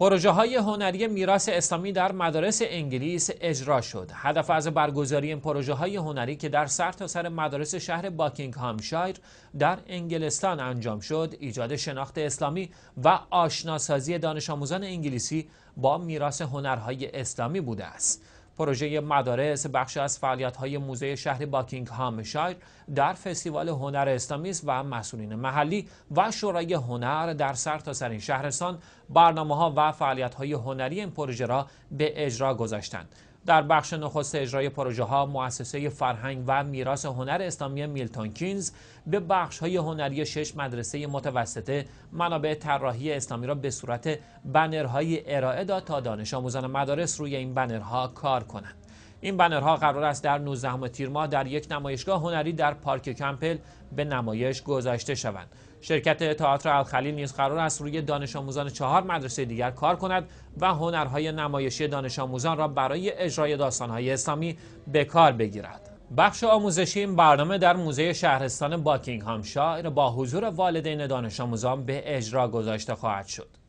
پروژه های هنری میراث اسلامی در مدارس انگلیس اجرا شد. هدف از برگزاری این پروژه های هنری که در سرتاسر سر مدارس شهر هامشایر در انگلستان انجام شد، ایجاد شناخت اسلامی و آشناسازی دانش آموزان انگلیسی با میراث هنرهای اسلامی بوده است. پروژه مدارس بخش از های موزه شهر هامشایر در فستیوال هنر اسلامی و مسئولین محلی و شورای هنر در سرتاسر سر این شهرستان ها و های هنری این پروژه را به اجرا گذاشتند در بخش نخست اجرای پروژه ها مؤسسه فرهنگ و میراث هنر اسلامی میلتون کینز به بخش های هنری شش مدرسه متوسطه منابع طراحی اسلامی را به صورت بنرهای ارائه داد تا دانش آموزان مدارس روی این بنرها کار کنند این بنرها قرار است در 19 تیر ماه در یک نمایشگاه هنری در پارک کمپل به نمایش گذاشته شوند شرکت تئاتر الخلیل نیز قرار است روی دانش آموزان چهار مدرسه دیگر کار کند و هنرهای نمایشی دانش آموزان را برای اجرای داستانهای اسلامی به کار بگیرد بخش آموزشی این برنامه در موزه شهرستان باکینگهامشایر با حضور والدین دانش آموزان به اجرا گذاشته خواهد شد